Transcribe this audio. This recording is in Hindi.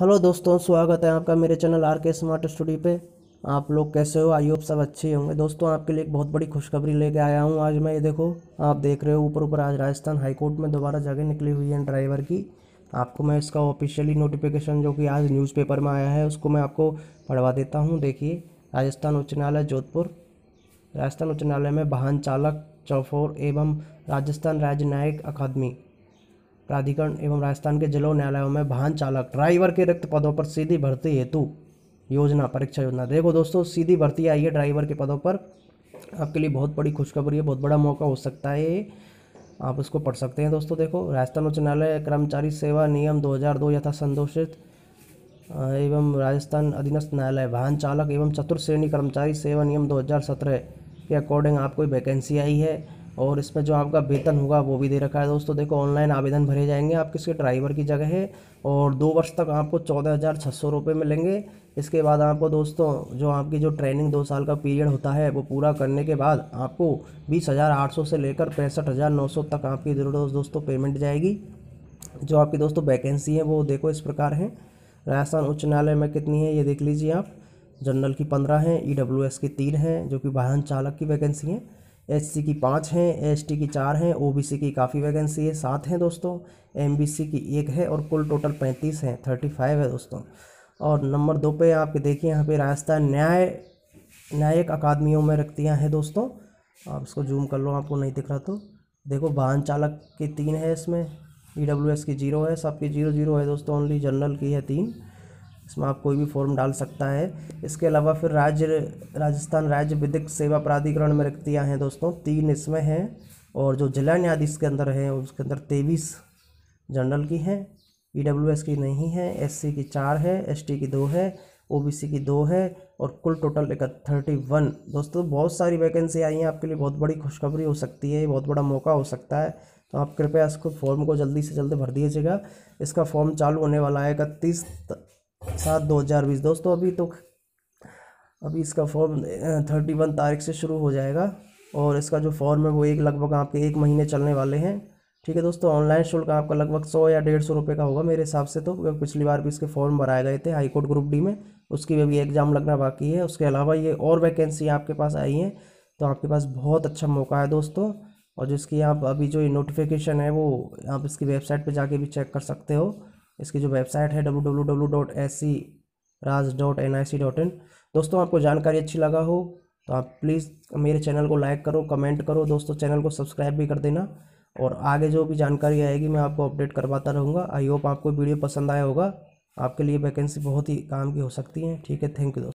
हेलो दोस्तों स्वागत है आपका मेरे channel R K smart studio पे आप लोग कैसे हो आई होप सब अच्छे होंगे दोस्तों आपके लिए एक बहुत बड़ी खुशखबरी लेके आया हूँ आज मैं ये देखो आप देख रहे हो ऊपर ऊपर आज राजस्थान हाईकोर्ट में दोबारा जगह निकली हुई है ड्राइवर की आपको मैं इसका ऑफिशियली नोटिफिकेशन जो कि आज न्यूज़पेपर में आया है उसको मैं आपको पढ़वा देता हूँ देखिए राजस्थान उच्च न्यायालय जोधपुर राजस्थान उच्च न्यायालय में वाहन चालक चौफोर एवं राजस्थान राज्य न्यायिक अकादमी प्राधिकरण एवं राजस्थान के जिलों न्यायालयों में वाहन चालक ड्राइवर के रिक्त पदों पर सीधी भर्ती हेतु योजना परीक्षा योजना देखो दोस्तों सीधी भर्ती आई है ड्राइवर के पदों पर आपके लिए बहुत बड़ी खुशखबरी है बहुत बड़ा मौका हो सकता है आप उसको पढ़ सकते हैं दोस्तों देखो राजस्थान उच्च न्यायालय कर्मचारी सेवा नियम 2002 यथा संदोषित एवं राजस्थान अधीनस्थ न्यायालय वाहन चालक एवं चतुर्थ श्रेणी कर्मचारी सेवा नियम 2017 के अकॉर्डिंग आपको वैकेंसी आई है और इसमें जो आपका वेतन होगा वो भी दे रखा है दोस्तों देखो ऑनलाइन आवेदन भरे जाएंगे आप किसके ड्राइवर की जगह है और दो वर्ष तक आपको चौदह हज़ार छः सौ रुपये मिलेंगे इसके बाद आपको दोस्तों जो आपकी जो ट्रेनिंग दो साल का पीरियड होता है वो पूरा करने के बाद आपको बीस हज़ार आठ सौ से लेकर पैंसठ हज़ार नौ सौ तक आपकी दोस्तों पेमेंट जाएगी जो आपकी दोस्तों वैकेंसी है वो देखो इस प्रकार है राजस्थान उच्च न्यायालय में कितनी है ये देख लीजिए आप जनरल की पंद्रह हैं ई e की तीन हैं जो कि वाहन चालक की वैकेंसी हैं एस सी की पाँच हैं एस टी की चार हैं ओ बी सी की काफ़ी वैकेंसी है सात हैं दोस्तों एम बी सी की एक है और कुल टोटल पैंतीस हैं थर्टी फाइव है दोस्तों और नंबर दो पे आप देखिए यहाँ पे राजस्थान न्याय न्यायिक अकादमियों में रखतियाँ हैं दोस्तों आप इसको जूम कर लो आपको नहीं दिख रहा तो देखो वाहन चालक की तीन है इसमें ई डब्ल्यू एस की जीरो है सबकी जीरो जीरो है दोस्तों ओनली जनरल की है तीन इसमें आप कोई भी फॉर्म डाल सकता है इसके अलावा फिर राज्य राजस्थान राज्य विधिक सेवा प्राधिकरण में रिक्तियाँ हैं दोस्तों तीन इसमें हैं और जो जिला न्यायाधीश के अंदर है उसके अंदर तेईस जनरल की हैं ई e की नहीं है एस की चार है एस की दो है ओ की दो है और कुल टोटल एक थर्टी वन दोस्तों बहुत सारी वैकेंसी आई हैं आपके लिए बहुत बड़ी खुशखबरी हो सकती है बहुत बड़ा मौका हो सकता है तो आप कृपया इसको फॉर्म को जल्दी से जल्दी भर दीजिएगा इसका फॉर्म चालू होने वाला है इकतीस सात दो हज़ार बीस दोस्तों अभी तो अभी इसका फॉर्म थर्टी वन तारीख से शुरू हो जाएगा और इसका जो फॉर्म है वो एक लगभग आपके एक महीने चलने वाले हैं ठीक है दोस्तों ऑनलाइन शुल्क आपका लगभग सौ या डेढ़ सौ रुपये का होगा मेरे हिसाब से तो पिछली बार भी इसके फॉर्म भराए गए थे हाईकोर्ट ग्रुप डी में उसकी भी एग्ज़ाम लगना बाकी है उसके अलावा ये और वैकेंसी आपके पास आई हैं तो आपके पास बहुत अच्छा मौका है दोस्तों और जिसकी आप अभी जो ये नोटिफिकेशन है वो आप इसकी वेबसाइट पर जाके भी चेक कर सकते हो इसकी जो वेबसाइट है W W W dot S C Raj dot N I C dot in दोस्तों आपको जानकारी अच्छी लगा हो तो आप प्लीज़ मेरे चैनल को लाइक करो कमेंट करो दोस्तों चैनल को सब्सक्राइब भी कर देना और आगे जो भी जानकारी आएगी मैं आपको अपडेट करवाता रहूँगा आई होप आपको वीडियो पसंद आया होगा आपके लिए वैकेंसी बहुत ही काम की हो सकती है ठीक है थैंक यू दोस्तों